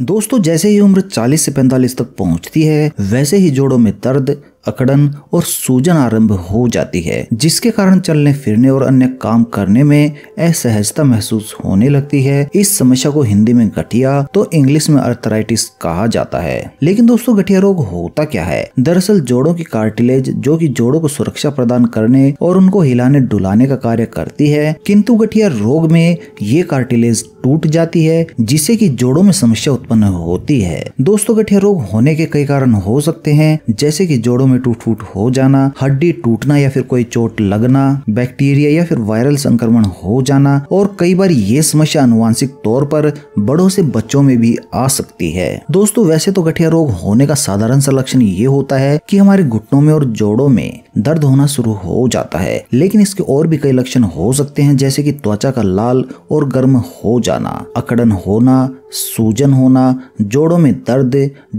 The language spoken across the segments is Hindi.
दोस्तों जैसे ही उम्र 40 से 45 तक पहुंचती है वैसे ही जोड़ों में दर्द अकड़न और सूजन आरंभ हो जाती है जिसके कारण चलने फिरने और अन्य काम करने में असहजता महसूस होने लगती है इस समस्या को हिंदी में गठिया तो इंग्लिश में अर्थराइटिस कहा जाता है लेकिन दोस्तों गठिया रोग होता क्या है दरअसल जोड़ों की कार्टिलेज जो कि जोड़ों को सुरक्षा प्रदान करने और उनको हिलाने डुलाने का कार्य करती है किंतु गठिया रोग में ये कार्टिलेज टूट जाती है जिससे कि जोड़ों में समस्या उत्पन्न होती है दोस्तों गठिया रोग होने के कई कारण हो सकते हैं जैसे कि जोड़ों में टूट फूट हो जाना हड्डी टूटना या फिर कोई चोट लगना बैक्टीरिया या फिर वायरल संक्रमण हो जाना और कई बार ये समस्या अनुवांशिक तौर पर बड़ों से बच्चों में भी आ सकती है दोस्तों वैसे तो गठिया रोग होने का साधारण सा लक्षण ये होता है कि हमारे घुटनों में और जोड़ों में दर्द होना शुरू हो जाता है लेकिन इसके और भी कई लक्षण हो सकते हैं जैसे कि त्वचा का लाल और गर्म हो जाना अकड़न होना सूजन होना जोड़ों में दर्द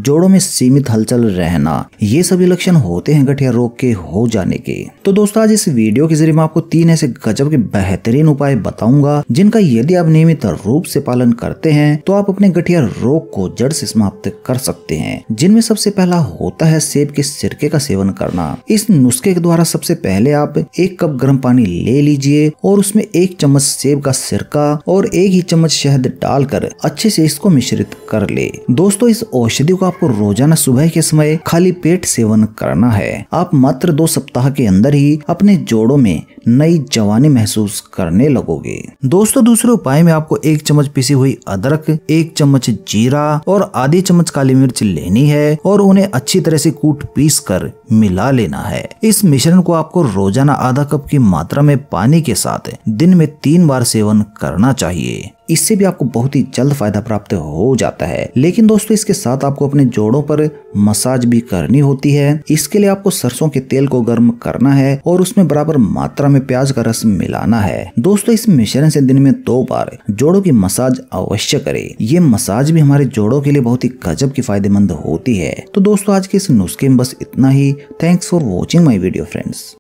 जोड़ों में सीमित हलचल रहना ये सभी लक्षण होते हैं गठिया रोग के हो जाने के तो दोस्तों आज इस वीडियो के जरिए मैं आपको तीन ऐसे गजब के बेहतरीन उपाय बताऊंगा जिनका यदि आप नियमित रूप से पालन करते हैं तो आप अपने गठिया रोग को जड़ से समाप्त कर सकते हैं जिनमें सबसे पहला होता है सेब के सिरके का सेवन करना इस नुस्खे उसके द्वारा सबसे पहले आप एक कप गर्म पानी ले लीजिए और उसमें एक चम्मच सेब का सिरका और एक ही चम्मच शहद डालकर अच्छे से इसको मिश्रित कर ले दोस्तों इस औषधि को आपको रोजाना सुबह के समय खाली पेट सेवन करना है आप मात्र दो सप्ताह के अंदर ही अपने जोड़ों में नई जवानी महसूस करने लगोगे दोस्तों दूसरे उपाय में आपको एक चम्मच पिसी हुई अदरक एक चम्मच जीरा और आधी चम्मच काली मिर्च लेनी है और उन्हें अच्छी तरह से कूट पीस कर मिला लेना है इस मिश्रण को आपको रोजाना आधा कप की मात्रा में पानी के साथ दिन में तीन बार सेवन करना चाहिए इससे भी आपको बहुत ही जल्द फायदा प्राप्त हो जाता है लेकिन दोस्तों इसके साथ आपको अपने जोड़ों पर मसाज भी करनी होती है इसके लिए आपको सरसों के तेल को गर्म करना है और उसमें बराबर मात्रा में प्याज का रस मिलाना है दोस्तों इस मिश्रण से दिन में दो बार जोड़ों की मसाज अवश्य करें ये मसाज भी हमारे जोड़ो के लिए बहुत ही गजब की फायदेमंद होती है तो दोस्तों आज के इस नुस्खे में बस इतना ही thanks for watching my video friends